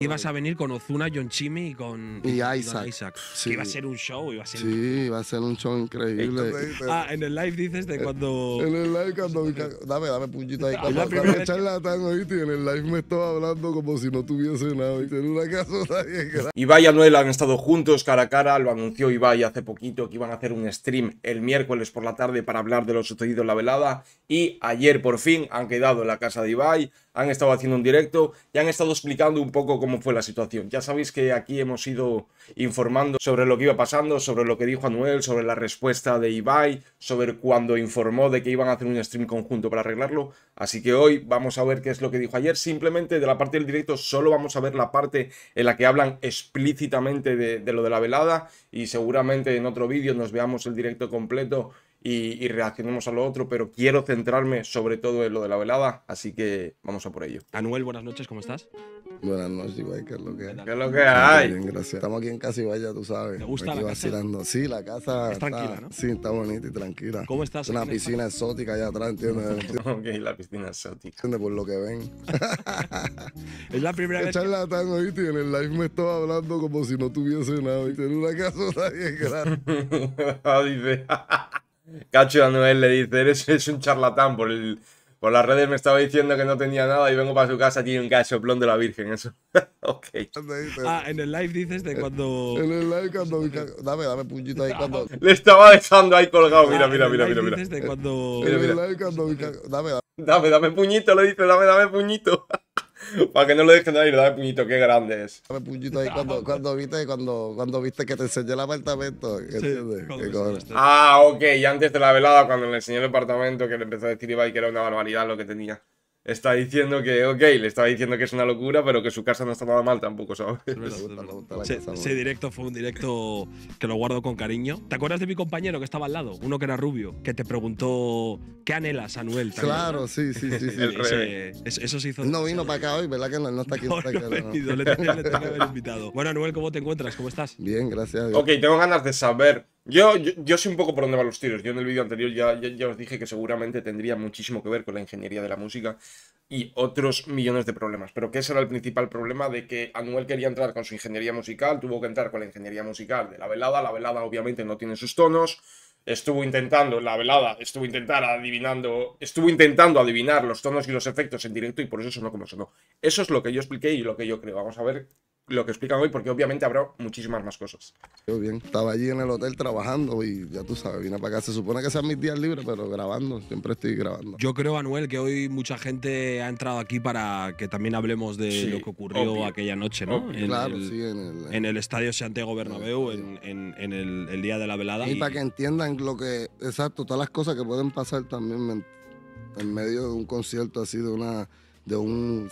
Ibas a venir con Ozuna, John Chimi y con y Isaac. Sí. iba a ser un show, iba a ser. Sí, iba a ser un show increíble. ah, en el live dices de cuando. en el live cuando. dame, dame puñita ahí. Ah, y en el live me estaba hablando como si no tuviese nada. Y en una casa Ibai y Anuel han estado juntos cara a cara. Lo anunció Ibai hace poquito que iban a hacer un stream el miércoles por la tarde para hablar de lo sucedido en la velada. Y ayer por fin han quedado en la casa de Ibai han estado haciendo un directo y han estado explicando un poco cómo fue la situación. Ya sabéis que aquí hemos ido informando sobre lo que iba pasando, sobre lo que dijo Anuel, sobre la respuesta de Ibai, sobre cuando informó de que iban a hacer un stream conjunto para arreglarlo. Así que hoy vamos a ver qué es lo que dijo ayer. Simplemente de la parte del directo solo vamos a ver la parte en la que hablan explícitamente de, lo de la velada y seguramente en otro vídeo nos veamos el directo completo y, reaccionemos a lo otro, pero quiero centrarme sobre todo en lo de la velada, así que vamos a por ello. Anuel, buenas noches, ¿cómo estás? Buenas noches, Ibai, ¿qué es lo que hay? ¿Qué es lo que hay? Bien, gracias. Estamos aquí en casa, Ibai, ya tú sabes. ¿Te gusta la vacilando. Casa? Sí, la casa es tranquila, Sí, está bonita y tranquila. ¿Cómo estás? Una piscina exótica allá atrás, ¿entiendes? ok, la piscina exótica. Por lo que ven. es la primera vez que… ¿oíste? Y en el live me estaba hablando como si no tuviese nada, Y En una casa casa, bien grande. Ah, dice... Cacho Anuel le dice, eres, un charlatán, por, el, por las redes me estaba diciendo que no tenía nada y vengo para su casa, tiene un cachoplón de la Virgen, eso. ok. Ah, en el live dices de cuando... En el live cuando... Dame, dame puñito ahí cuando... Le estaba dejando ahí colgado, mira, ah, mira, mira, mira. Dices de cuando... En el live cuando... Dame, dame. Dame, dame puñito, le dice, dame, dame puñito. Para que no lo dejen ahí, ¿verdad, puñito, qué grande es. Dame puñito ahí cuando, viste, cuando, cuando viste que te enseñé el apartamento. Sí, ah, ok, y antes de la velada, cuando le enseñé el apartamento, que le empezó a decir Ibai que era una barbaridad lo que tenía está diciendo que, ok, le estaba diciendo que es una locura, pero que su casa no está nada mal tampoco, ¿sabes? Ese directo fue un directo que lo guardo con cariño. ¿Te acuerdas de mi compañero que estaba al lado? Uno que era rubio, que te preguntó ¿qué anhelas, Anuel? Claro, sí, sí, sí. sí. eso se hizo. No vino para acá hoy, ¿verdad? Que no, está aquí. No, no le tenía, que invitado. Bueno, Anuel, ¿cómo te encuentras? ¿Cómo estás? Bien, gracias. Ok, tengo ganas de saber yo, yo, sé un poco por dónde van los tiros. Yo en el vídeo anterior ya, ya, os dije que seguramente tendría muchísimo que ver con la ingeniería de la música y otros millones de problemas. Pero que ese era el principal problema de que Anuel quería entrar con su ingeniería musical, tuvo que entrar con la ingeniería musical de la velada. La velada obviamente no tiene sus tonos. Estuvo intentando, la velada, estuvo intentar adivinando, estuvo intentando adivinar los tonos y los efectos en directo y por eso sonó como sonó. Eso es lo que yo expliqué y lo que yo creo. Vamos a ver lo que explican hoy, porque obviamente habrá muchísimas más cosas. bien, estaba allí en el hotel trabajando y ya tú sabes, vine para acá. Se supone que sean mis días libres, pero grabando, siempre estoy grabando. Yo creo, Anuel, que hoy mucha gente ha entrado aquí para que también hablemos de lo que ocurrió aquella noche, ¿no? En claro, el, sí, en el, estadio Santiago Bernabéu, en, el, día de la velada. Y, y, para que entiendan lo que, exacto, todas las cosas que pueden pasar también en medio de un concierto así, de una de un,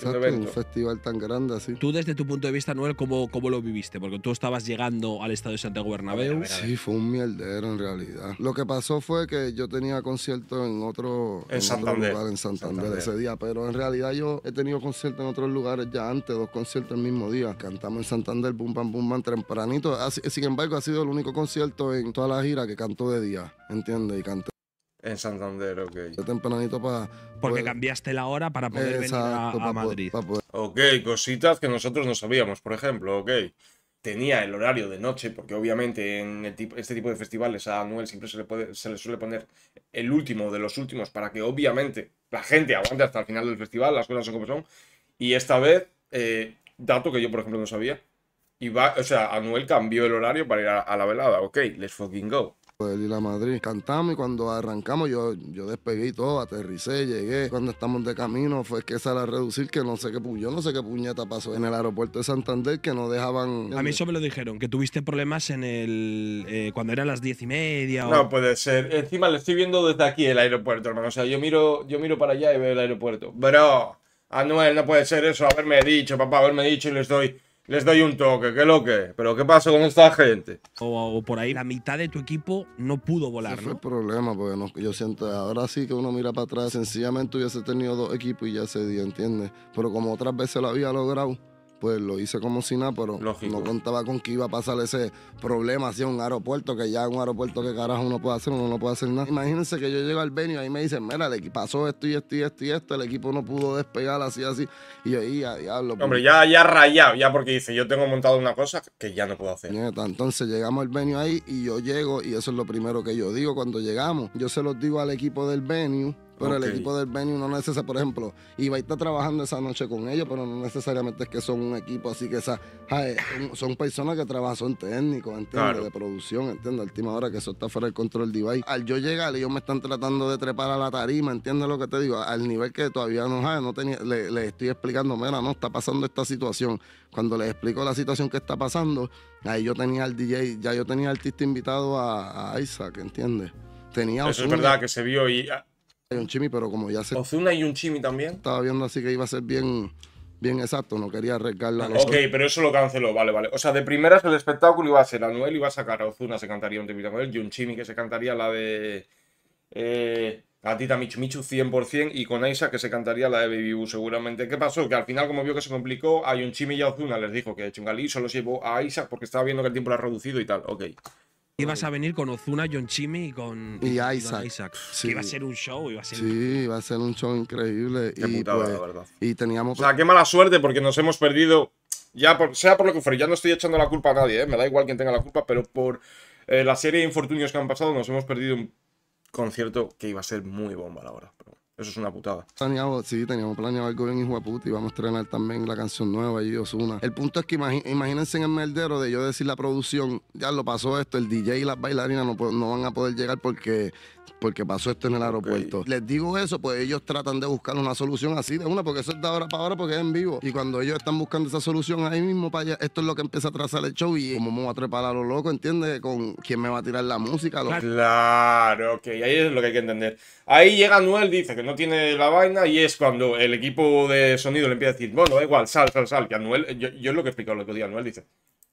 festival tan grande así. Tú desde tu punto de vista, Noel, ¿cómo, ¿cómo lo viviste? Porque tú estabas llegando al estadio de Santiago Bernabéu. Sí, fue un mierdero en realidad. Lo que pasó fue que yo tenía concierto en otro, en, lugar, en Santander, ese día, pero en realidad yo he tenido conciertos en otros lugares ya antes, dos conciertos el mismo día. Cantamos en Santander, pum, pam, boom, pam, tempranito. Así, sin embargo, ha sido el único concierto en toda la gira que cantó de día, ¿entiendes? Y en Santander, ok. tempranito para. Porque cambiaste la hora para poder Exacto, venir a, Madrid. Ok, cositas que nosotros no sabíamos. Por ejemplo, ok. Tenía el horario de noche, porque obviamente en este tipo de festivales a Anuel siempre se le, puede, se le suele poner el último de los últimos para que obviamente la gente aguante hasta el final del festival, las cosas son como son. Y esta vez, eh, dato que yo por ejemplo no sabía, o sea, Anuel cambió el horario para ir a, la velada, ok, let's fucking go de Lila Madrid. Cantamos y cuando arrancamos yo, yo despegué y todo, aterricé, llegué. Cuando estamos de camino fue que esa a reducir que no sé qué yo no sé qué puñeta pasó en el aeropuerto de Santander que no dejaban. A mí eso me lo dijeron, que tuviste problemas en el eh, cuando eran las diez y media. O... No puede ser. Encima le estoy viendo desde aquí el aeropuerto, hermano. O sea, yo miro, yo miro para allá y veo el aeropuerto. Bro, Anuel, no puede ser eso, haberme dicho, papá, haberme dicho y les doy les doy un toque, qué lo que. Pero ¿qué pasó con esta gente? O, por ahí la mitad de tu equipo no pudo volar. Ese ¿no? fue el problema, porque yo siento, ahora sí que uno mira para atrás, sencillamente hubiese tenido dos equipos y ya se dio, ¿entiendes? Pero como otras veces lo había logrado pues lo hice como si nada, pero no contaba con que iba a pasar ese problema hacia un aeropuerto, que ya en un aeropuerto que carajo uno puede hacer, uno no puede hacer nada. Imagínense que yo llego al venio y ahí me dicen, mira, le pasó esto y esto y esto y esto, el equipo no pudo despegar así, así. Y yo, a diablo. Pues". Hombre, ya, ya rayado, ya porque dice, yo tengo montado una cosa que ya no puedo hacer. entonces llegamos al venio ahí y yo llego y eso es lo primero que yo digo cuando llegamos. Yo se lo digo al equipo del venue pero el equipo del venue no necesita, por ejemplo, a está trabajando esa noche con ellos, pero no necesariamente es que son un equipo así que esa, son, personas que trabajan, son técnicos, ¿entiendes? De producción, ¿entiendes? Última hora que eso está fuera del control de Ibai. Al yo llegar, ellos me están tratando de trepar a la tarima, ¿entiendes lo que te digo? Al nivel que todavía no, ah, no tenía, le, estoy explicando, mira, no, está pasando esta situación. Cuando les explico la situación que está pasando, ahí yo tenía al DJ, ya yo tenía al artista invitado a, Isaac, ¿entiendes? Tenía Eso es verdad que se vio y ah, Chimi, pero como ya se. Ozuna y un también. Estaba viendo así que iba a ser bien, bien exacto, no quería arriesgarla. Ok, pero eso lo canceló, vale, vale. O sea, de primeras el espectáculo iba a ser Anuel, iba a sacar a Ozuna, se cantaría un temita con él, y un que se cantaría la de. Eh, Tita Michu Michu 100% y con Aisa que se cantaría la de Baby Boo seguramente. ¿Qué pasó? Que al final, como vio que se complicó, a Yunchimi y a Ozuna les dijo que Chungalí solo se llevó a Aisa porque estaba viendo que el tiempo lo ha reducido y tal. Ok. Ibas a venir con Ozuna, John y con y Isaac. Sí. iba a ser un show, iba a ser. Sí, un... a ser un show increíble. Qué y, putada, pues, la verdad. teníamos. O sea, qué mala suerte porque nos hemos perdido. Ya sea por lo que fuera, ya no estoy echando la culpa a nadie, ¿eh? me da igual quien tenga la culpa, pero por eh, la serie de infortunios que han pasado nos hemos perdido un concierto que iba a ser muy bomba, la hora. Eso es una putada. sí, teníamos planeado algo en hijo y vamos a estrenar también la canción nueva y una. El punto es que imagínense en el merdero de yo decir la producción, ya lo pasó esto, el DJ y las bailarinas no van a poder llegar porque porque pasó esto en el aeropuerto. Les digo eso, pues ellos tratan de buscar una solución así de una, porque eso es de ahora para ahora, porque es en vivo. Y cuando ellos están buscando esa solución ahí mismo para esto es lo que empieza a trazar el show y como me voy a trepar a lo loco, ¿entiendes? Con quién me va a tirar la música. Claro, ok, ahí es lo que hay que entender. Ahí llega Anuel, dice que no tiene la vaina y es cuando el equipo de sonido le empieza a decir, bueno, igual, sal, sal, sal. Que Anuel, yo, es lo que he explicado el otro día, Anuel dice,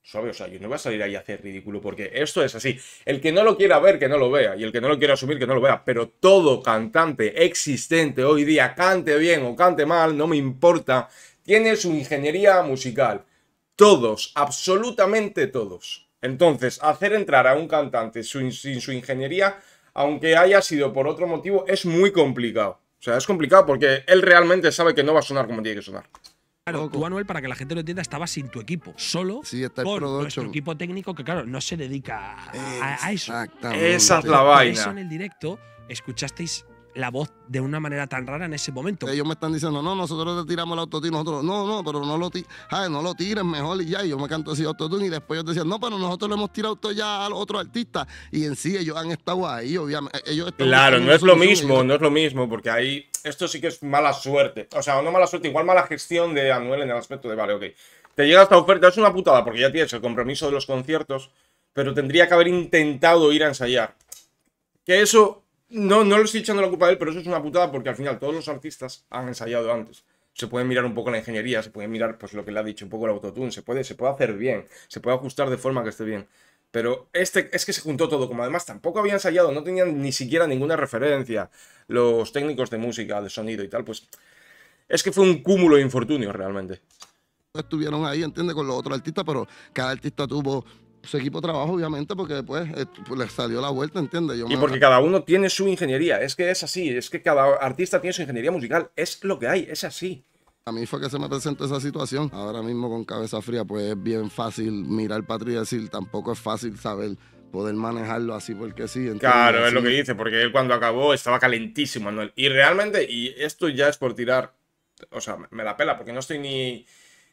suave. O sea, yo no voy a salir ahí a hacer ridículo porque esto es así. El que no lo quiera ver, que no lo vea. Y el que no lo quiera asumir, que no lo vea. Pero todo cantante existente hoy día, cante bien o cante mal, no me importa, tiene su ingeniería musical. Todos, absolutamente todos. Entonces, hacer entrar a un cantante sin su ingeniería, aunque haya sido por otro motivo, es muy complicado. O sea, es complicado porque él realmente sabe que no va a sonar como tiene que sonar. Claro, tú, Anuel, para que la gente lo entienda, estaba sin tu equipo, solo sí, por nuestro equipo técnico que, claro, no se dedica a, eso. Exactamente. Esa es la vaina. Por eso en el directo escuchasteis la voz de una manera tan rara en ese momento. Ellos me están diciendo, no, nosotros te tiramos el autotune, nosotros, no, no, pero no lo, ay, no lo tiren mejor y ya. Y yo me canto así autotune y después ellos decían, no, pero nosotros lo hemos tirado todo ya al otro artista. Y en sí ellos han estado ahí, obviamente. claro, no es lo mismo, no es lo mismo, porque ahí esto sí que es mala suerte. O sea, no mala suerte, igual mala gestión de Anuel en el aspecto de, vale, ok. Te llega esta oferta, es una putada porque ya tienes el compromiso de los conciertos, pero tendría que haber intentado ir a ensayar. Que eso, no, no lo estoy echando la culpa de él, pero eso es una putada porque al final todos los artistas han ensayado antes se puede mirar un poco la ingeniería, se puede mirar pues lo que le ha dicho un poco el autotune, se puede, se puede hacer bien, se puede ajustar de forma que esté bien. Pero este es que se juntó todo, como además tampoco había ensayado, no tenían ni siquiera ninguna referencia los técnicos de música, de sonido y tal, pues es que fue un cúmulo de infortunios realmente. Estuvieron ahí, entiende, con los otros artistas, pero cada artista tuvo su equipo de trabajo, obviamente, porque después eh, pues, les salió la vuelta, ¿entiendes? Yo y porque cada uno tiene su ingeniería, es que es así, es que cada artista tiene su ingeniería musical, es lo que hay, es así. A mí fue que se me presentó esa situación. Ahora mismo con cabeza fría, pues es bien fácil mirar para y decir, tampoco es fácil saber poder manejarlo así porque sí. Claro, es lo que dice, porque él cuando acabó estaba calentísimo, Anuel. Y realmente, y esto ya es por tirar, o sea, me la pela, porque no estoy ni,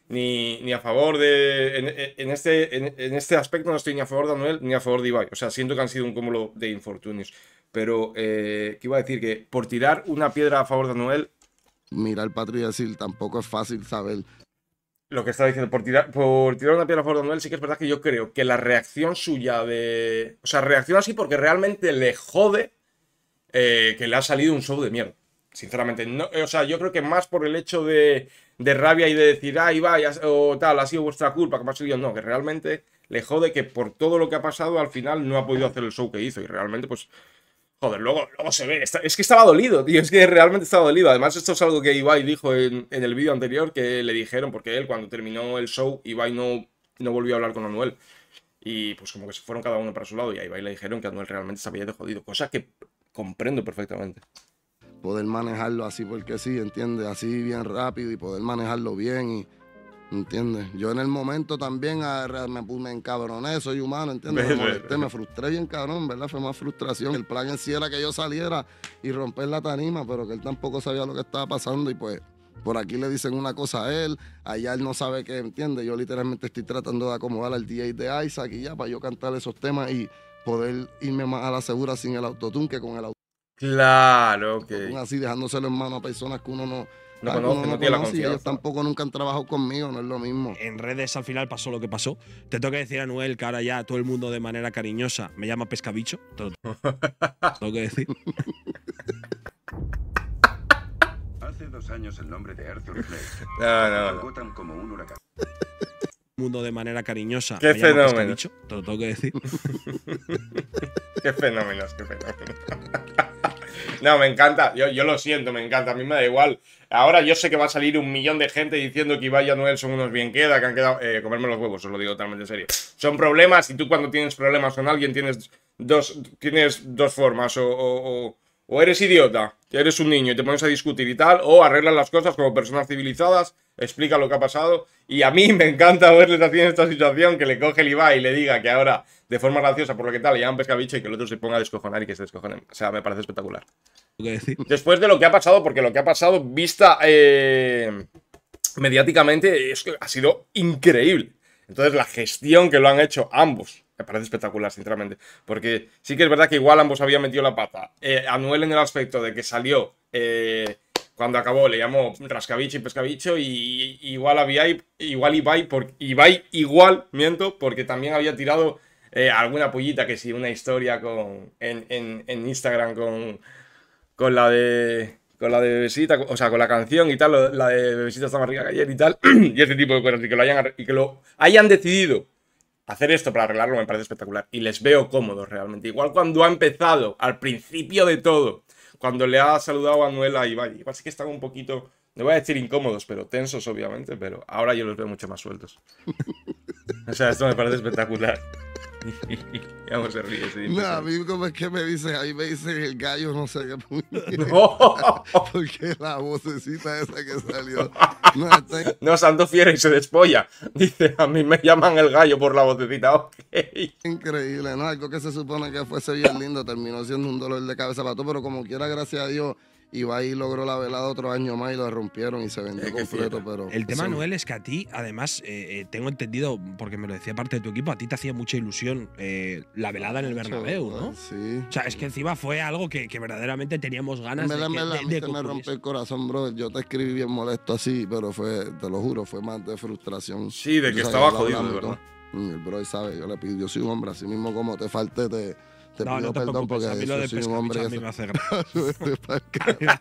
ni, a favor de, en, este, en, este aspecto no estoy ni a favor de Manuel ni a favor de Ibai. O sea, siento que han sido un cúmulo de infortunios. Pero, eh, ¿qué iba a decir? Que por tirar una piedra a favor de Anuel, mirar el atrás tampoco es fácil saber. Lo que está diciendo, por tirar, por tirar una piedra por favor sí que es verdad que yo creo que la reacción suya de. O sea, reacciona así porque realmente le jode eh, que le ha salido un show de mierda. Sinceramente, no, eh, o sea, yo creo que más por el hecho de, de rabia y de decir, ay, vaya, o tal, ha sido vuestra culpa, que me ha salido. No, que realmente le jode que por todo lo que ha pasado al final no ha podido hacer el show que hizo. Y realmente, pues, Joder, luego, luego se ve. es que estaba dolido, tío. Es que realmente estaba dolido. Además, esto es algo que Ibai dijo en, el vídeo anterior que le dijeron, porque él cuando terminó el show, Ibai no, no volvió a hablar con Anuel. Y pues como que se fueron cada uno para su lado y a Ibai le dijeron que Anuel realmente se había de jodido. Cosa que comprendo perfectamente. Poder manejarlo así porque sí, entiende Así bien rápido y poder manejarlo bien y ¿Entiendes? Yo en el momento también ah, me, encabroné, soy humano, ¿entiendes? Me frustré bien cabrón, ¿verdad? Fue más frustración. El plan en sí era que yo saliera y romper la tarima, pero que él tampoco sabía lo que estaba pasando y pues por aquí le dicen una cosa a él, allá él no sabe qué, ¿entiendes? Yo literalmente estoy tratando de acomodar al DJ de Isaac y ya para yo cantar esos temas y poder irme más a la segura sin el autotune que con el autotune. Claro, ok. Así dejándoselo en mano a personas que uno no Ah, no, no, no, tiene la confianza. Ellos tampoco nunca han trabajado conmigo, no es lo mismo. En redes al final pasó lo que pasó. Te tengo que decir, Anuel, que ahora ya todo el mundo de manera cariñosa me llama pescabicho. Te lo tengo que decir. Hace dos años el nombre de Arthur Fleck. Ah, no, no, no. como un huracán. Mundo de manera cariñosa. Qué me llama fenómeno. Te lo tengo que decir. qué fenómenos, qué fenómenos. No, me encanta. Yo, lo siento, me encanta. A mí me da igual. Ahora yo sé que va a salir un millón de gente diciendo que Ibai y Anuel son unos bien queda, que han quedado. Eh, comerme los huevos, os lo digo totalmente en serio. Son problemas y tú cuando tienes problemas con alguien tienes dos, tienes dos formas. o, o o eres idiota, que eres un niño y te pones a discutir y tal, o arreglas las cosas como personas civilizadas, explica lo que ha pasado. Y a mí me encanta verles en esta situación, que le coge el IVA y le diga que ahora, de forma graciosa, por lo que tal, le llaman pescabicho y que el otro se ponga a descojonar y que se descojonen. O sea, me parece espectacular. Después de lo que ha pasado, porque lo que ha pasado, vista eh, mediáticamente, ha sido increíble. Entonces, la gestión que lo han hecho ambos me parece espectacular, sinceramente. Porque sí que es verdad que igual ambos habían metido la pata. Eh, Anuel en el aspecto de que salió eh, cuando acabó, le llamó Rascabicho y Pescabicho. Y, igual había igual Ibai, igual, miento, porque también había tirado eh, alguna pollita, que sí, una historia con, en, Instagram con, con la de con la de Bebesita, o sea, con la canción y tal, la de Bebesita está más rica que ayer y tal, y ese tipo de cosas, y que lo hayan decidido Hacer esto para arreglarlo me parece espectacular y les veo cómodos realmente. Igual cuando ha empezado, al principio de todo, cuando le ha saludado a Anuela y vaya Igual que están un poquito, no voy a decir incómodos, pero tensos obviamente, pero ahora yo los veo mucho más sueltos. o sea, esto me parece espectacular. a ríe, sí, no, a mí como es que me dicen, ahí me dicen el gallo, no sé qué Porque la vocecita esa que salió. No, Santo Fiera y se despolla. Dice, a mí me llaman el gallo por la vocecita, ok. Increíble, ¿no? Algo que se supone que fuese bien lindo terminó siendo un dolor de cabeza para todo, pero como quiera, gracias a Dios, ahí logró la velada otro año más y lo rompieron y se vendió completo. Pero el tema, Manuel es que a ti, además, eh, eh, tengo entendido, porque me lo decía parte de tu equipo, a ti te hacía mucha ilusión eh, la velada en el Bernabéu, ¿no? Sí. O sea, es que encima fue algo que, verdaderamente teníamos ganas de, me rompe el corazón, bro. Yo te escribí bien molesto así, pero fue, te lo juro, fue más de frustración. Sí, de que, estaba jodido, verdad. Mm, el bro sabe, yo le pido, yo soy un hombre, así mismo como te falté, te no, no te perdón a mí lo de hombre, a mí me hace gracia.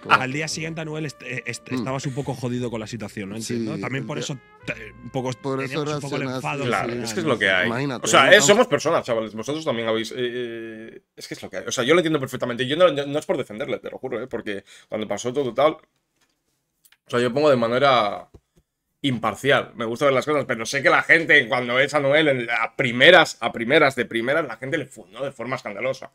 Al día siguiente, Anuel, este, este, mm. estabas un poco jodido con la situación, ¿no? También por eso un poco, por un poco el enfado. es que es lo que hay. o sea, somos personas, chavales. Vosotros también habéis. Eh, eh, es que es lo que hay. O sea, yo lo entiendo perfectamente. Yo no, no es por defenderle, te lo juro, ¿eh? porque cuando pasó todo tal. O sea, yo pongo de manera imparcial. Me gusta ver las cosas, pero sé que la gente, cuando es a Noel, en a primeras, a primeras, de primeras, la gente le fundó de forma escandalosa.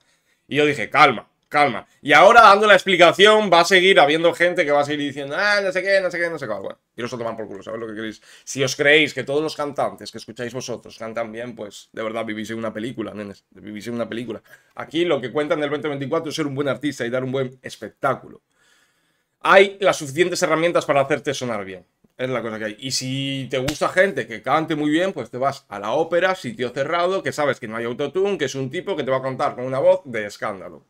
Y yo dije, calma, calma. Y ahora, dando la explicación, va a seguir habiendo gente que va a seguir diciendo, ah, no sé qué, no sé qué, no sé qué. y os toman por culo, ¿sabéis lo que queréis? Si os creéis que todos los cantantes que escucháis vosotros cantan bien, pues de verdad vivís en una película, nenes, vivís en una película. Aquí lo que cuentan del 2024 es ser un buen artista y dar un buen espectáculo. Hay las suficientes herramientas para hacerte sonar bien. Es la cosa que hay. Y si te gusta gente que cante muy bien, pues te vas a la ópera, sitio cerrado, que sabes que no hay autotune, que es un tipo que te va a contar con una voz de escándalo.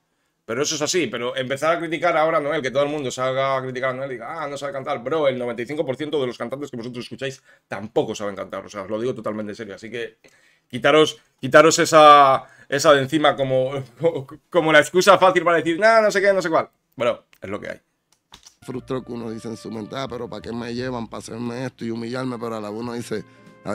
Pero eso es así, pero empezar a criticar ahora a Noel, que todo el mundo salga a criticar a Noel y diga, ah, no sabe cantar, bro, el 95% de los cantantes que vosotros escucháis tampoco saben cantar, o sea, os lo digo totalmente en serio, así que quitaros, quitaros esa, esa de encima como, como la excusa fácil para decir, no, no sé qué, no sé cuál. Bueno, es lo que hay frustró que uno dice en su mente, ah, pero ¿para qué me llevan? Para hacerme esto y humillarme, pero a la uno dice,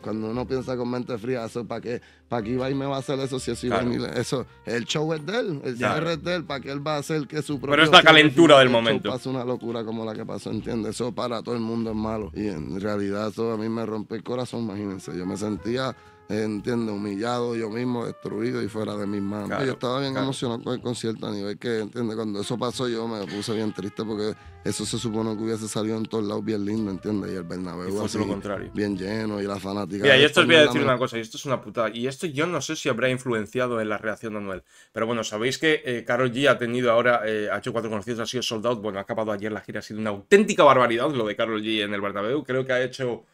cuando uno piensa con mente fría, para qué, para qué y me va a hacer eso si eso claro. eso, el show es de el cierre es de él, para qué él va a hacer que su propio Pero es la calentura del momento. Pasa una locura como la que pasó, ¿entiendes? Eso para todo el mundo es malo. Y en realidad eso a mí me rompe el corazón, imagínense. Yo me sentía entiendo Humillado yo mismo, destruido y fuera de mis manos. yo estaba bien emocionado con el concierto a nivel que, entiende Cuando eso pasó yo me puse bien triste porque eso se supone que hubiese salido en todos lados bien lindo, entiende Y el Bernabéu fue lo contrario. bien lleno y la fanática. y esto os voy a decir una cosa, y esto es una putada, y esto yo no sé si habrá influenciado en la reacción de Anuel, pero bueno, sabéis que Carol eh, G ha tenido ahora, eh, ha hecho cuatro conocidos, ha sido sold out, bueno, ha acabado ayer la gira, ha sido una auténtica barbaridad lo de Carol G en el Bernabéu, creo que ha hecho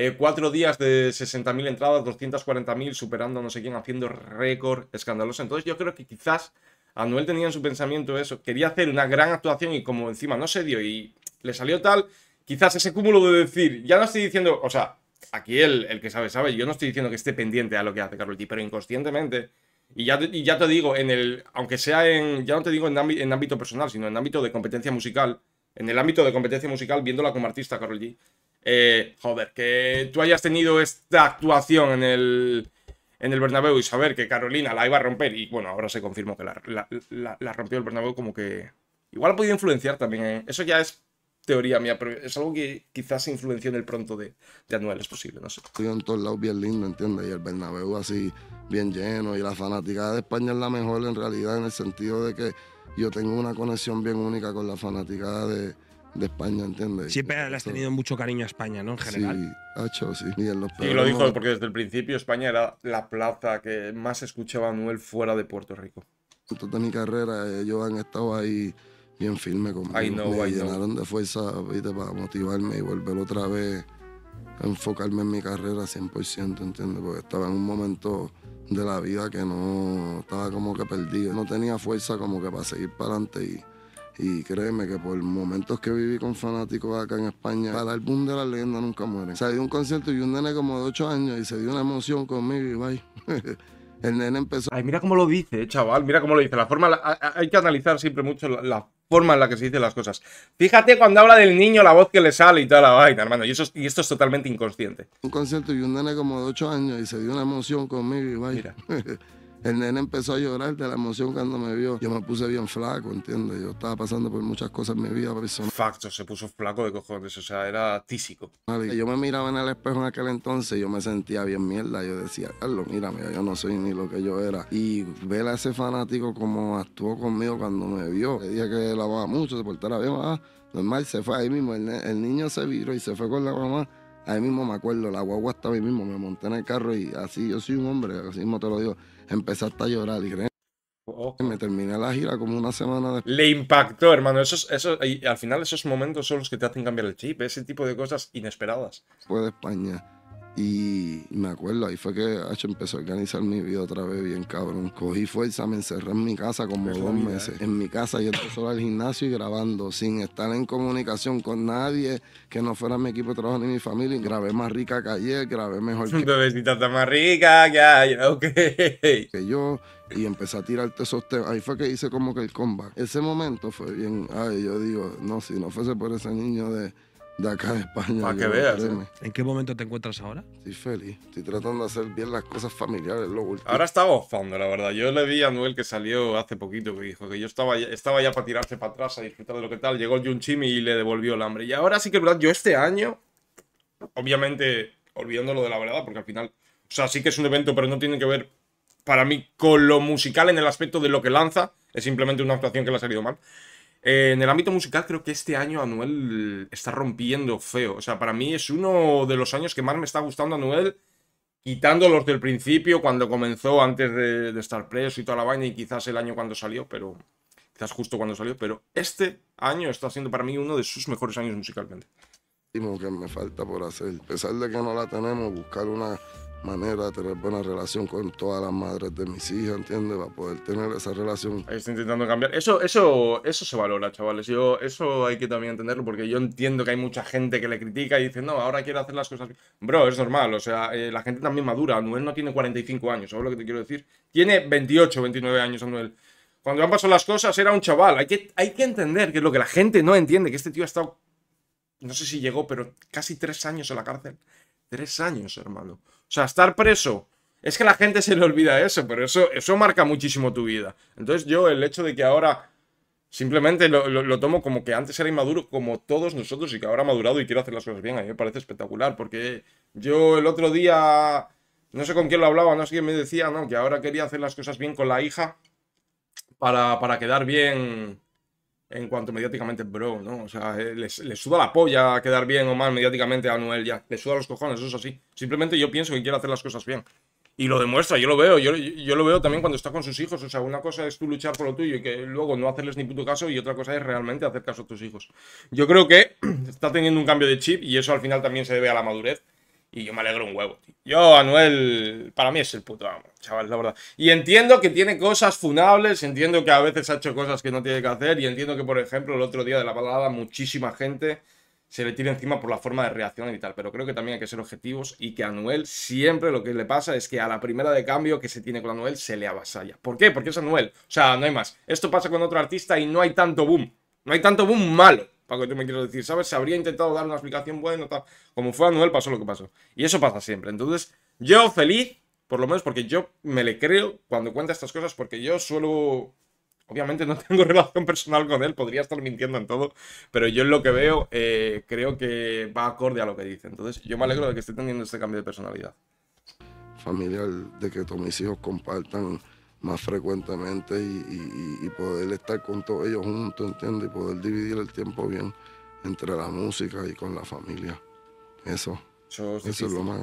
eh, cuatro días de 60.000 entradas, 240.000, superando no sé quién, haciendo récord escandaloso. Entonces yo creo que quizás Anuel tenía en su pensamiento eso. Quería hacer una gran actuación y como encima no se dio y le salió tal, quizás ese cúmulo de decir, ya no estoy diciendo, o sea, aquí el, el que sabe sabe, yo no estoy diciendo que esté pendiente a lo que hace Carol pero inconscientemente... Y ya, te, ya te digo, en el, aunque sea en, ya no te digo en, en ámbito personal, sino en ámbito de competencia musical, en el ámbito de competencia musical, viéndola como artista, Carol G. Eh, joder, que tú hayas tenido esta actuación en el, en el Bernabéu y saber que Carolina la iba a romper, y bueno, ahora se confirmó que la, rompió el Bernabéu, como que igual ha podido influenciar también. ¿eh? Eso ya es teoría mía, pero es algo que quizás se influenció en el pronto de, de Anuel, es posible, no sé. Estuvo en todos lados bien lindo, ¿entiendes? Y el Bernabéu así bien lleno, y la fanaticada de España es la mejor en realidad, en el sentido de que yo tengo una conexión bien única con la fanaticada de, España, ¿entiendes? Siempre le has tenido mucho cariño a España, ¿no? En general. Sí, hecho, sí. Y, en los y lo dijo porque desde el principio España era la plaza que más escuchaba a Manuel fuera de Puerto Rico. Toda mi carrera, ellos han estado ahí bien firme conmigo. I know, me llenaron de fuerza para motivarme y volver otra vez a enfocarme en mi carrera 100%, ¿entiendes? Porque estaba en un momento de la vida que no estaba como que perdido, no tenía fuerza como que para seguir para adelante y, créeme que por momentos que viví con fanáticos acá en España, para el boom de la leyenda nunca muere Se dio un concierto y un nene como de 8 años y se dio una emoción conmigo y el nene empezó. Ay, mira cómo lo dice, eh, chaval, mira cómo lo dice. La forma, hay que analizar siempre mucho la forma en la que se dicen las cosas. Fíjate cuando habla del niño, la voz que le sale y toda la vaina, hermano. Y, eso, y esto es totalmente inconsciente. Un concierto y un nene como de 8 años y se dio una emoción conmigo y vaya. Mira. El nene empezó a llorar de la emoción cuando me vio. Yo me puse bien flaco, ¿entiendes? Yo estaba pasando por muchas cosas en mi vida personal. Facto, se puso flaco de cojones, o sea, era tísico. Yo me miraba en el espejo en aquel entonces y yo me sentía bien mierda. Yo decía, Carlos, mírame, yo no soy ni lo que yo era. Y ver a ese fanático como actuó conmigo cuando me vio. El día que lavaba mucho, se portaba bien, ah, normal, se fue ahí mismo. El, el niño se viró y se fue con la mamá Ahí mismo me acuerdo, la guagua estaba ahí mismo, me monté en el carro y así, yo soy un hombre, así mismo te lo digo, empecé a llorar y oh. me terminé la gira como una semana después. Le impactó, hermano. eso. al final esos momentos son los que te hacen cambiar el chip, ese tipo de cosas inesperadas. después de España. Y me acuerdo, ahí fue que H empezó a organizar mi vida otra vez bien cabrón. Cogí fuerza, me encerré en mi casa como dos meses. En mi casa yo estaba solo al gimnasio y grabando, sin estar en comunicación con nadie que no fuera mi equipo de trabajo ni mi familia. grabé más rica que ayer, grabé mejor que... Bebecita está más rica que ayer, ok. Que yo, y empecé a tirarte esos temas. Ahí fue que hice como que el comeback. Ese momento fue bien, ay, yo digo, no, si no fuese por ese niño de de acá de España. Para que veas. ¿eh? ¿En qué momento te encuentras ahora? Estoy feliz. Estoy tratando de hacer bien las cosas familiares. Lo último. Ahora estaba gozando, la verdad. Yo le vi a Noel que salió hace poquito que dijo que yo estaba ya, estaba ya para tirarse para atrás a disfrutar de lo que tal. Llegó el Junchimi y le devolvió el hambre. Y ahora sí que es verdad, yo este año, obviamente lo de la verdad, porque al final, o sea, sí que es un evento, pero no tiene que ver para mí con lo musical en el aspecto de lo que lanza. Es simplemente una actuación que le ha salido mal. Eh, en el ámbito musical creo que este año Anuel está rompiendo feo. O sea, para mí es uno de los años que más me está gustando Anuel, quitando los del principio, cuando comenzó antes de, estar preso y toda la vaina, y quizás el año cuando salió, pero quizás justo cuando salió, pero este año está siendo para mí uno de sus mejores años musicalmente. que me falta por hacer, a pesar de que no la tenemos, buscar una manera de tener buena relación con todas las madres de mis hijas, ¿entiendes? a poder tener esa relación. Ahí está intentando cambiar. Eso, eso, eso se valora, chavales. Yo, eso hay que también entenderlo, porque yo entiendo que hay mucha gente que le critica y dice, no, ahora quiero hacer las cosas. Bro, es normal, o sea, eh, la gente también madura. Anuel no tiene 45 años, ¿sabes lo que te quiero decir? Tiene 28, 29 años, Anuel. Cuando han pasado las cosas era un chaval. Hay que, hay que entender que es lo que la gente no entiende, que este tío ha estado, no sé si llegó, pero casi tres años en la cárcel. Tres años, hermano. O sea, estar preso. Es que la gente se le olvida eso, pero eso, eso marca muchísimo tu vida. Entonces yo el hecho de que ahora simplemente lo, tomo como que antes era inmaduro, como todos nosotros, y que ahora ha madurado y quiero hacer las cosas bien, a mí me parece espectacular, porque yo el otro día, no sé con quién lo hablaba, no sé quién me decía, ¿no? Que ahora quería hacer las cosas bien con la hija para, para quedar bien en cuanto mediáticamente bro, ¿no? O sea, eh, le, suda la polla quedar bien o mal mediáticamente a Noel ya. Le suda los cojones, eso es así. Simplemente yo pienso que quiere hacer las cosas bien. Y lo demuestra, yo lo veo, yo, lo veo también cuando está con sus hijos. O sea, una cosa es tú luchar por lo tuyo y que luego no hacerles ni puto caso y otra cosa es realmente hacer caso a tus hijos. Yo creo que está teniendo un cambio de chip y eso al final también se debe a la madurez. Y yo me alegro un huevo, tío. Yo, Anuel, para mí es el puto amo, chaval, la verdad. Y entiendo que tiene cosas funables, entiendo que a veces ha hecho cosas que no tiene que hacer, y entiendo que, por ejemplo, el otro día de la balada, muchísima gente se le tira encima por la forma de reaccionar y tal. Pero creo que también hay que ser objetivos y que Anuel siempre lo que le pasa es que a la primera de cambio que se tiene con Anuel se le avasalla. ¿Por qué? Porque es Anuel. O sea, no hay más. Esto pasa con otro artista y no hay tanto boom. No hay tanto boom malo. Paco, tú me quiero decir, ¿sabes? Se habría intentado dar una explicación buena, tal. Como fue Anuel, pasó lo que pasó. Y eso pasa siempre. Entonces, yo feliz, por lo menos porque yo me le creo cuando cuenta estas cosas, porque yo suelo. Obviamente no tengo relación personal con él, podría estar mintiendo en todo, pero yo en lo que veo eh, creo que va acorde a lo que dice. Entonces, yo me alegro de que esté teniendo este cambio de personalidad. Familiar, de que todos mis hijos compartan más frecuentemente y, poder estar con todos ellos juntos, ¿entiendes? Y poder dividir el tiempo bien entre la música y con la familia. Eso. Eso es, lo más,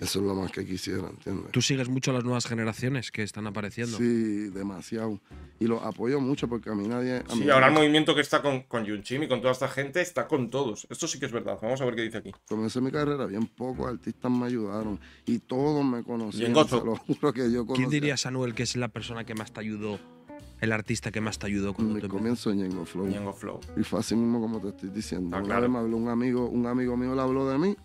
es lo más que quisiera, ¿entiendes? Tú sigues mucho a las nuevas generaciones que están apareciendo. Sí, demasiado. Y lo apoyo mucho porque a mí nadie. sí, ahora el movimiento que está con, con y con toda esta gente está con todos. Esto sí que es verdad. Vamos a ver qué dice aquí. Comencé mi carrera, bien pocos artistas me ayudaron y todos me conocían. Y se juro que yo conocía. ¿Quién diría, Samuel, que es la persona que más te ayudó el artista que más te ayudó cuando Mi comienzo en Yengo Flow. Y fue así mismo como te estoy diciendo. un amigo, un amigo mío le habló de mí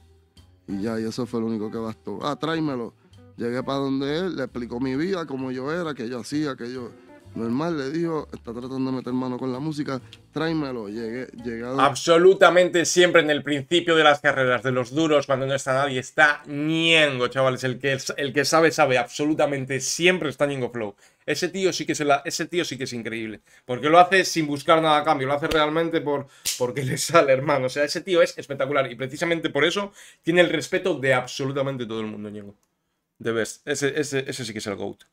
y ya, y eso fue lo único que bastó. Ah, tráemelo. Llegué para donde él, le explicó mi vida, cómo yo era, qué yo hacía, que yo mal le dijo, está tratando de meter mano con la música, tráemelo, llegué, llegado. Absolutamente siempre en el principio de las carreras de los duros, cuando no está nadie, está Ñengo, chavales. El que, el que sabe, sabe, absolutamente siempre está Ñengo Flow. Ese tío sí que es ese tío sí que es increíble. Porque lo hace sin buscar nada a cambio, lo hace realmente por, porque le sale, hermano. O sea, ese tío es espectacular. Y precisamente por eso tiene el respeto de absolutamente todo el mundo, Ñengo. The best. Ese, sí que es el GOAT.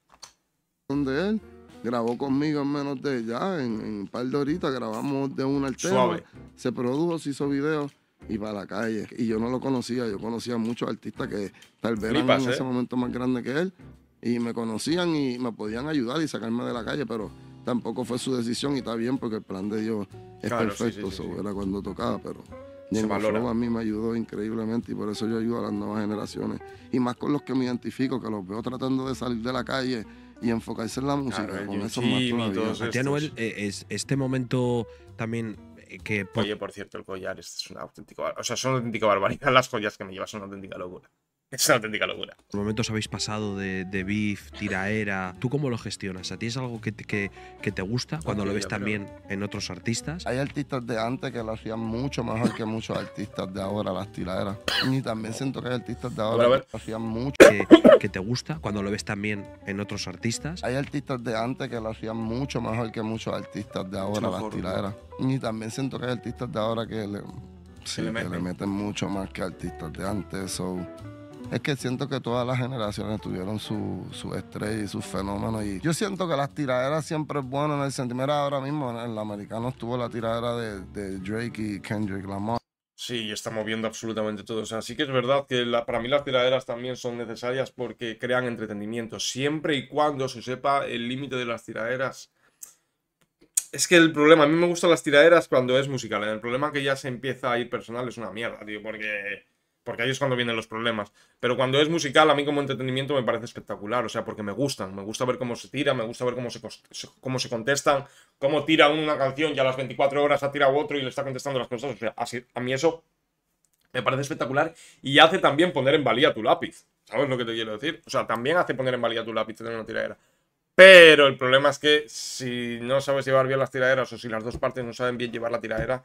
¿Dónde él? grabó conmigo en menos de ya, en, un par de horitas, grabamos de una artista. se produjo, se hizo video y para la calle. Y yo no lo conocía, yo conocía a muchos artistas que tal vez eran en ¿eh? ese momento más grandes que él y me conocían y me podían ayudar y sacarme de la calle, pero tampoco fue su decisión y está bien porque el plan de Dios es perfecto, sí, era cuando tocaba, pero Flow a mí me ayudó increíblemente y por eso yo ayudo a las nuevas generaciones y más con los que me identifico, que los veo tratando de salir de la calle y enfocarse en la música. Claro, con eh, es, este momento también eh, que... Oye, por cierto, el collar es una auténtica... O sea, son una auténtica barbaridad. Las joyas que me llevas son una auténtica locura. Es una auténtica locura. Por momentos habéis pasado de, de beef, tiraera. ¿Tú cómo lo gestionas? ¿A ti es algo que te, gusta cuando lo ves también en otros artistas? Hay artistas de antes que lo hacían mucho mejor que muchos artistas de ahora, las tiraeras. Y también siento que hay artistas de ahora que lo hacían mucho. Que, que, te gusta cuando lo ves también en otros artistas? Hay artistas de antes que lo hacían mucho mejor que muchos artistas de ahora, las tiraeras. Y también siento que hay artistas de ahora que le, le, meten. le meten mucho más que artistas de antes es que siento que todas las generaciones tuvieron su, su estrella y sus fenómenos. Y yo siento que las tiraderas siempre es bueno en el sentimiento. Ahora mismo en el americano estuvo la tiradera de, Drake y Kendrick Lamar. Sí, está moviendo absolutamente todo. O sea, sí que es verdad que la, para mí las tiraderas también son necesarias porque crean entretenimiento. Siempre y cuando se sepa el límite de las tiraderas. Es que el problema, a mí me gustan las tiraderas cuando es musical. El problema que ya se empieza a ir personal es una mierda, tío, porque porque ahí es cuando vienen los problemas. Pero cuando es musical, a mí como entretenimiento me parece espectacular, o sea, porque me gustan, me gusta ver cómo se tira, me gusta ver cómo se, cómo se contestan, cómo tira una canción y a las 24 horas ha tirado otro y le está contestando las cosas, o sea, a mí eso me parece espectacular y hace también poner en valía tu lápiz, ¿sabes lo que te quiero decir? O sea, también hace poner en valía tu lápiz tener una tiradera. Pero el problema es que si no sabes llevar bien las tiraderas o si las dos partes no saben bien llevar la tiradera,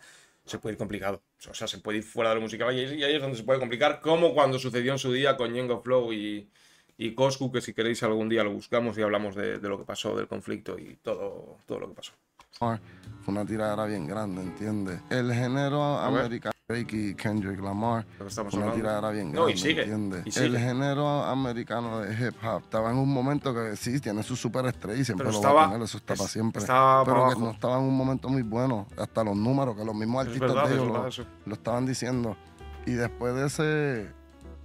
se puede ir complicado. O sea, se puede ir fuera de lo musical y ahí es donde se puede complicar, como cuando sucedió en su día con Yengo Flow y, y Coscu, que si queréis algún día lo buscamos y hablamos de, lo que pasó, del conflicto y todo, todo lo que pasó. Fue una tirada bien grande, ¿entiendes? El género americano. Drake y Kendrick Lamar. una bien grande. No, y sigue. ¿entiendes? El género americano de hip hop estaba en un momento que sí, tiene su superestrella y siempre pero lo estaba, va a tener, eso para siempre. Estaba pero no estaba en un momento muy bueno, hasta los números, que los mismos artistas de ellos lo, estaban diciendo. Y después de ese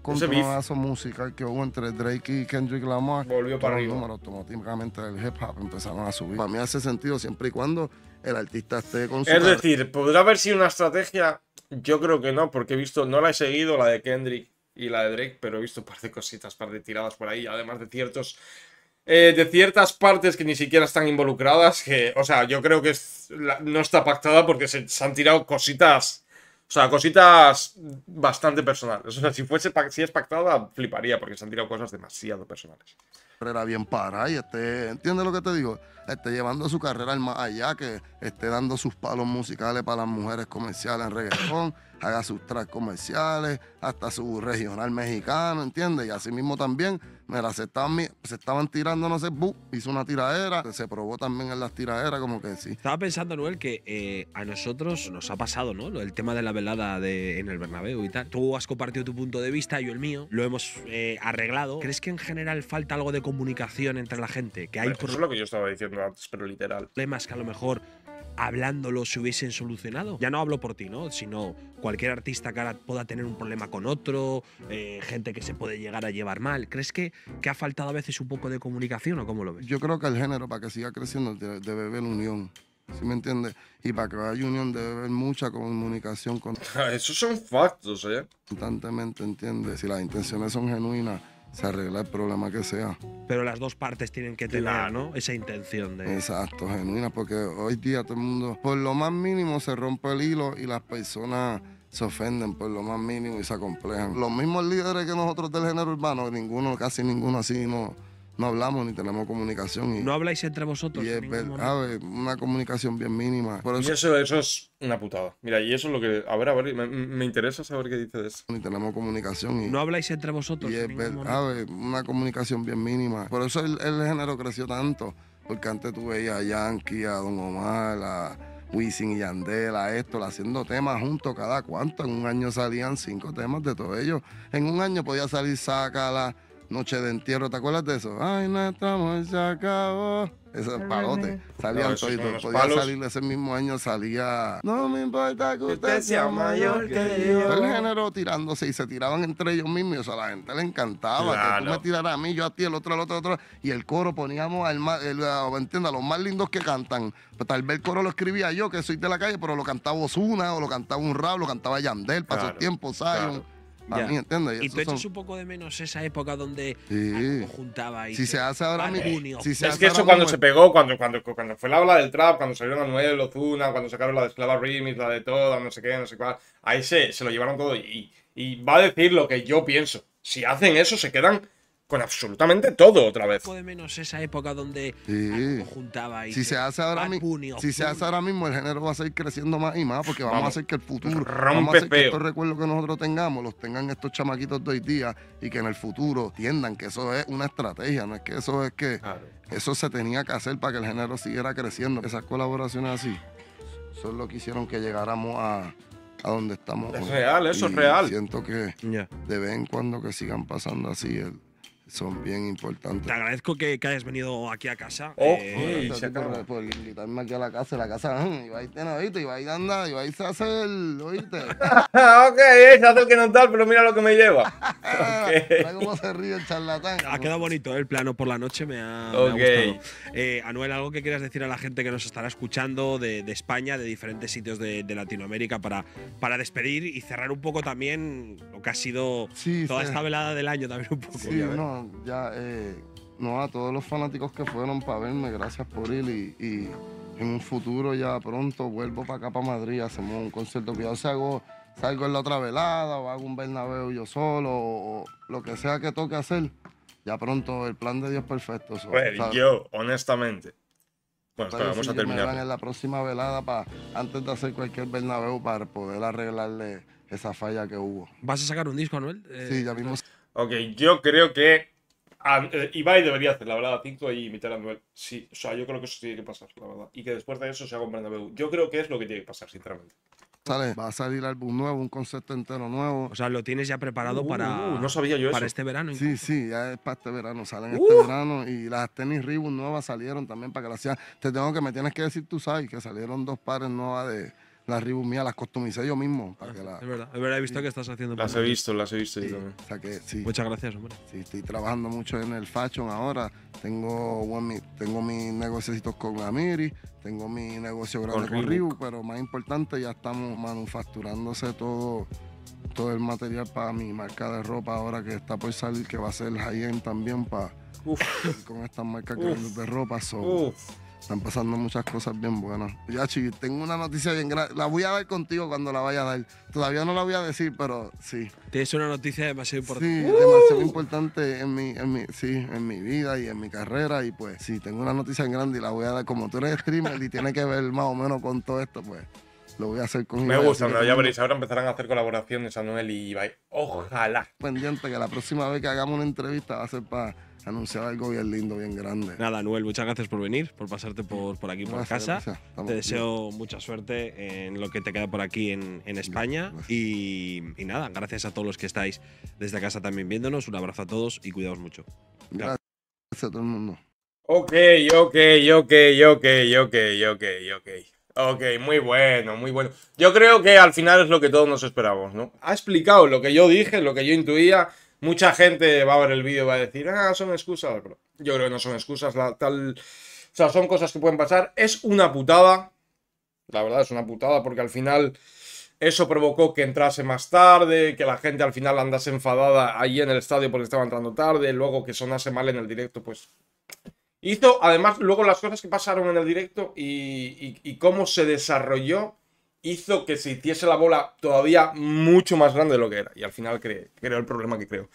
contronazo musical que hubo entre Drake y Kendrick Lamar, volvió para los números automáticamente del hip hop empezaron a subir. Para mí hace sentido siempre y cuando el artista esté Es decir, ¿podrá haber sido una estrategia? Yo creo que no, porque he visto, no la he seguido, la de Kendrick y la de Drake, pero he visto un par de cositas, un par de tiradas por ahí, además de ciertos. Eh, de ciertas partes que ni siquiera están involucradas, que, o sea, yo creo que no está pactada porque se, han tirado cositas, o sea, cositas bastante personales. O sea, si, fuese, si es pactada, fliparía porque se han tirado cosas demasiado personales era bien para y esté, ¿entiendes lo que te digo? Esté llevando su carrera al más allá, que esté dando sus palos musicales para las mujeres comerciales en reggaetón, haga sus tracks comerciales, hasta su regional mexicano, ¿entiendes? Y así mismo también, mira, se estaban, se estaban tirando, no sé, hizo una tiradera, se probó también en las tiraderas, como que sí. Estaba pensando, Noel, que eh, a nosotros nos ha pasado, ¿no? El tema de la velada de, en el Bernabéu y tal. Tú has compartido tu punto de vista, yo el mío, lo hemos eh, arreglado. ¿Crees que en general falta algo de comunicación entre la gente. Que hay Eso es lo que yo estaba diciendo antes, pero literal. Problemas que a lo mejor hablándolo se hubiesen solucionado. Ya no hablo por ti, ¿no? Sino cualquier artista que pueda tener un problema con otro, eh, gente que se puede llegar a llevar mal. ¿Crees que, que ha faltado a veces un poco de comunicación o cómo lo ves? Yo creo que el género, para que siga creciendo, debe haber unión. ¿Sí me entiendes? Y para que haya unión debe haber mucha comunicación con... Esos son factos, ¿eh? Constantemente, ¿entiendes? Si las intenciones son genuinas se arregla el problema que sea. Pero las dos partes tienen que tener esa intención de... Exacto, genuina, porque hoy día todo el mundo, por lo más mínimo, se rompe el hilo y las personas se ofenden por lo más mínimo y se acomplejan. Los mismos líderes que nosotros del género urbano, ninguno, casi ninguno así, no no hablamos ni tenemos comunicación. Y, no habláis entre vosotros. Y es una comunicación bien mínima. Por eso, eso, es una putada. Mira, y eso es lo que. A ver, a ver, me, interesa saber qué dices de eso. Ni tenemos comunicación. Y, no habláis entre vosotros. Y es una comunicación bien mínima. Por eso el, el, género creció tanto. Porque antes tú veías a Yankee, a Don Omar, a Wisin y a esto, haciendo temas juntos cada cuánto En un año salían cinco temas de todos ellos. En un año podía salir la... Noche de entierro, ¿te acuerdas de eso? Ay, no estamos, se acabó. Ese es palote. Salían todos. Podía salir salir ese mismo año, salía. No me importa que usted sea mayor que yo. El género tirándose y se tiraban entre ellos mismos. O sea, a la gente le encantaba. Que tú me tiraras a mí, yo a ti, el otro, el otro, el otro. Y el coro poníamos al el, eh, los más lindos que cantan. Pues tal vez el coro lo escribía yo, que soy de la calle, pero lo cantaba Osuna, o lo cantaba un rap, lo cantaba Yandel, pasó el tiempo, Zion. Y, tú echas un poco de menos esa época donde juntaba y si se hace ahora es que eso cuando se pegó, cuando, cuando, fue la ola del trap, cuando salieron Manuel, Ozuna, cuando sacaron la de Esclava Remix, la de toda, no sé qué, no sé cuál, ahí se, lo llevaron todo y va a decir lo que yo pienso. Si hacen eso, se quedan con absolutamente todo otra vez. de menos esa época donde sí. juntaba y si se hace ahora mismo, si se hace ahora mismo el género va a seguir creciendo más y más porque vamos, a hacer que el futuro, vamos a hacer que estos recuerdos que nosotros tengamos los tengan estos chamaquitos de hoy día y que en el futuro entiendan que eso es una estrategia, no es que eso es que eso se tenía que hacer para que el género siguiera creciendo. Esas colaboraciones así, son lo que hicieron que llegáramos a donde estamos. Es real, eso es real. Siento que de vez en cuando que sigan pasando así. El, son bien importantes. Te agradezco que, hayas venido aquí a casa. Oh, eh, se por, por, invitarme aquí a la casa, la casa, y vais a y vais y vais a hacer, oíste. ok, se hace que no tal, pero mira lo que me lleva. Mira cómo se ríe el charlatán. Ha quedado bonito eh, el plano por la noche, me ha, gustado. Eh, Anuel, algo que quieras decir a la gente que nos estará escuchando de, España, de diferentes sitios de, Latinoamérica, para, para despedir y cerrar un poco también lo que ha sido toda esta velada del año también un poco. Sí, no, ya, eh, no, a todos los fanáticos que fueron para verme, gracias por ir y, en un futuro ya pronto vuelvo para acá, para Madrid, hacemos un concierto. Cuidado si hago, salgo en la otra velada o hago un Bernabéu yo solo o, lo que sea que toque hacer. Ya pronto el plan de Dios perfecto. Pues, yo, honestamente. Bueno, vamos a terminar. en la próxima velada para antes de hacer cualquier Bernabéu para poder arreglarle esa falla que hubo. ¿Vas a sacar un disco, Anuel? Eh, sí, ya mismo. Eh, Ok, yo creo que ah, eh, Ibai debería hacer la balada 5 y imitar a Noel. Sí, o sea, yo creo que eso tiene que pasar, la verdad. Y que después de eso se haga un Yo creo que es lo que tiene que pasar, sinceramente. Sale, va a salir álbum nuevo, un concepto entero nuevo. O sea, lo tienes ya preparado uh, para, uh, no sabía yo para este verano. Sí, sí, ya es para este verano, salen uh. este verano. Y las tenis Reebok nuevas salieron también para que las sean. Te tengo que, me tienes que decir tú, sabes, que salieron dos pares nuevas de las reviews mías, las customicé yo mismo. que es verdad, he visto que estás haciendo. Las he visto, las he visto Muchas gracias, hombre. Sí, estoy trabajando mucho en el fashion ahora. Tengo, tengo mis negocios con Amiri, tengo mi negocio grande con, Ribu, pero más importante, ya estamos manufacturándose todo todo el material para mi marca de ropa ahora que está por salir, que va a ser high-end también para con estas marcas de ropa. son están pasando muchas cosas bien buenas. Ya, Yachi, tengo una noticia bien grande. La voy a dar contigo cuando la vaya a dar. Todavía no la voy a decir, pero sí. Tienes una noticia demasiado importante. Sí, ¡Uh! demasiado importante en mi, en mi, vida y en mi carrera. Y pues sí, tengo una noticia en grande y la voy a dar. Como tú eres streamer y tiene que ver más o menos con todo esto, pues lo voy a hacer con Me gusta, ya veréis, ahora empezarán a hacer colaboraciones Anuel y Ibai. Ojalá. Pendiente que la próxima vez que hagamos una entrevista va a ser para anunciar algo bien lindo, bien grande. Nada, Noel, muchas gracias por venir, por pasarte por, por aquí, por casa. Te deseo mucha suerte en lo que te queda por aquí en, en España. Y, nada, gracias a todos los que estáis desde casa también viéndonos. Un abrazo a todos y cuidaos mucho. Gracias, a todo el mundo. Ok, ok, ok, ok, ok, ok, ok. Ok, muy bueno, muy bueno. Yo creo que al final es lo que todos nos esperábamos, ¿no? Ha explicado lo que yo dije, lo que yo intuía. Mucha gente va a ver el vídeo y va a decir, ah, son excusas. Pero yo creo que no son excusas. La, tal... O sea, son cosas que pueden pasar. Es una putada. La verdad es una putada porque al final eso provocó que entrase más tarde, que la gente al final andase enfadada ahí en el estadio porque estaba entrando tarde, luego que sonase mal en el directo, pues... Hizo, además, luego las cosas que pasaron en el directo y, y cómo se desarrolló hizo que se hiciese la bola todavía mucho más grande de lo que era. Y al final creo creó el problema que creo.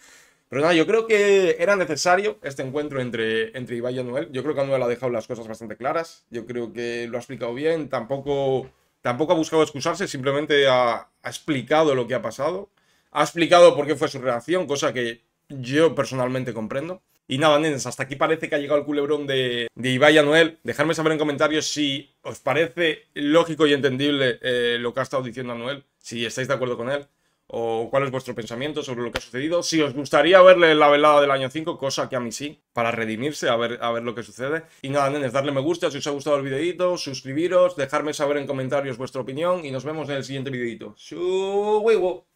Pero nada, yo creo que era necesario este encuentro entre, entre Ibai y Anuel. Yo creo que Anuel ha dejado las cosas bastante claras. Yo creo que lo ha explicado bien. Tampoco, tampoco ha buscado excusarse, simplemente ha explicado lo que ha pasado. Ha explicado por qué fue su reacción, cosa que yo personalmente comprendo. Y nada, nenes, hasta aquí parece que ha llegado el culebrón de, de Ibai Anuel. Dejadme saber en comentarios si os parece lógico y entendible lo que ha estado diciendo Anuel, si estáis de acuerdo con él, o cuál es vuestro pensamiento sobre lo que ha sucedido. Si os gustaría verle la velada del año 5, cosa que a mí sí, para redimirse, a ver, a ver lo que sucede. Y nada, nenes, darle me gusta si os ha gustado el videito, suscribiros, dejadme saber en comentarios vuestra opinión y nos vemos en el siguiente videito. huevo!